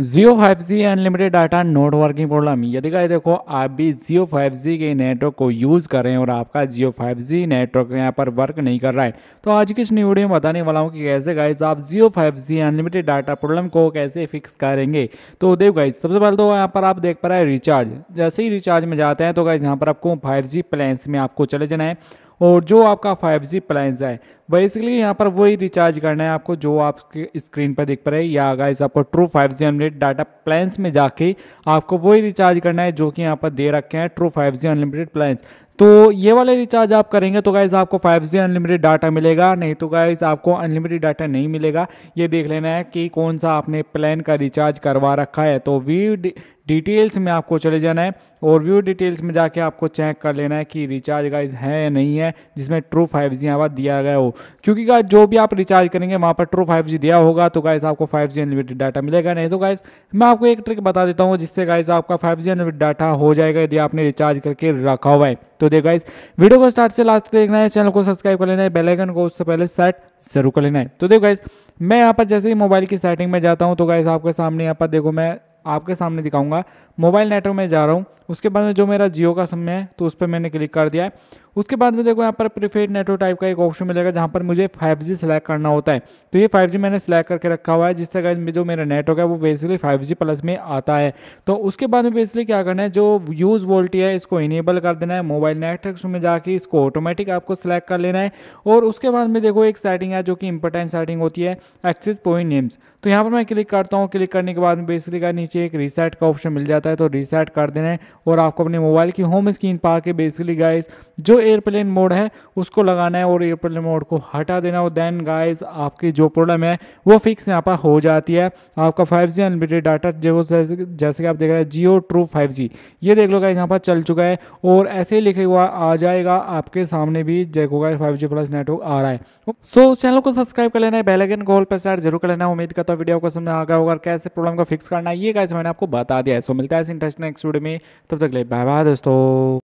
Jio five G unlimited data not working problem यदि का देखो आप भी जियो फाइव जी के नेटवर्क को यूज़ कर रहे हैं और आपका जियो फाइव जी नेटवर्क यहाँ पर वर्क नहीं कर रहा है तो आज की इस न्यू वीडियो में बताने वाला हूँ कि कैसे गाइज आप Jio five G unlimited data problem को कैसे फिक्स करेंगे तो देव गाइज सबसे पहले तो यहाँ पर आप देख पा रहे हैं रिचार्ज जैसे ही रिचार्ज में जाते हैं तो गाइज यहाँ पर आपको फाइव जी प्लान्स में आपको चले जाना है और जो आपका फाइव जी प्लान है बेसिकली यहाँ पर वही रिचार्ज करना है आपको जो आपके स्क्रीन पर दिख पा रहे या गाइस आपको true five G unlimited data plans में जाके आपको वही रिचार्ज करना है जो कि यहाँ पर दे रखे हैं true five G unlimited plans तो ये वाले रिचार्ज आप करेंगे तो गाइज आपको 5G अनलिमिटेड डाटा मिलेगा नहीं तो गाइज आपको अनलिमिटेड डाटा नहीं मिलेगा ये देख लेना है कि कौन सा आपने प्लान का रिचार्ज करवा रखा है तो वी डिटेल्स में आपको चले जाना है और व्यू डिटेल्स में जाके आपको चेक कर लेना है कि रिचार्ज गाइज है या नहीं है जिसमें ट्रू फाइव जी यहाँ दिया गया हो क्योंकि गाइज जो भी आप रिचार्ज करेंगे वहाँ पर ट्रू फाइव जी दिया होगा तो गाइज आपको फाइव जी अनलिमिटेड डाटा मिलेगा नहीं तो गाइज मैं आपको एक ट्रिक बता देता हूँ जिससे गाइज आपका फाइव जी अनलिमिटेड डाटा हो जाएगा यदि आपने रिचार्ज करके रखा हुआ है तो देखो गाइज वीडियो को स्टार्ट से लास्ट देखना है चैनल को सब्सक्राइब कर लेना है बेलाइकन को उससे पहले सेट जरूर कर लेना है तो देखो गाइज मैं यहाँ पर जैसे ही मोबाइल की सेटिंग में जाता हूँ तो गाइज आपके सामने यहाँ पर देखो मैं आपके सामने दिखाऊंगा मोबाइल नेटवर्क में जा रहा हूँ उसके बाद में जो मेरा जियो का समय है तो उस पर मैंने क्लिक कर दिया है उसके बाद में देखो यहाँ पर प्रीफेड नेटवर्क टाइप का एक ऑप्शन मिलेगा जहाँ पर मुझे 5G सेलेक्ट करना होता है तो ये 5G मैंने सेलेक्ट करके रखा हुआ है जिससे जो मेरा नेटवर्क है वो बेसिकली 5G प्लस में आता है तो उसके बाद में बेसिकली क्या करना है जो यूज़ वोल्टी है इसको इनेबल कर देना है मोबाइल नेटवर्क में जाके इसको ऑटोमेटिक आपको सिलेक्ट कर लेना है और उसके बाद में देखो एक सेटिंग है जो कि इंपॉर्टेंट सेटिंग होती है एक्सेस पॉइंट नेम्स तो यहाँ पर मैं क्लिक करता हूँ क्लिक करने के बाद बेसिकली का नीचे एक रीसेट का ऑप्शन मिल जाता है तो रीसेट कर देना है और आपको अपने मोबाइल की होम स्क्रीन पा के बेसिकली गाइज जो एयरप्लेन मोड है उसको लगाना है और एयरप्लेन मोड को हटा देना और देन गाइज आपकी जो प्रॉब्लम है वो फिक्स यहाँ पर हो जाती है आपका फाइव जी अनलिमिटेड डाटा जो जैसे कि आप देख रहे हैं जियो ट्रू फाइव जी ये देख लो गाइज यहाँ पर चल चुका है और ऐसे ही लिखे हुआ आ जाएगा आपके सामने भी देखो guys five G plus network आ रहा है सो so, चैनल को सब्सक्राइब कर लेना है बेलाइकन कॉल पर स्टार जरूर कर लेना उम्मीद करता हूँ वीडियो को समझ आ गया होगा कैसे प्रॉब्लम को फिक्स करना है ये गाइज मैंने आपको बता दिया है सो मिलता है इस इंटरेस्ट नेक्स्ट वीडियो में तब तक ले बाय बाय दोस्तों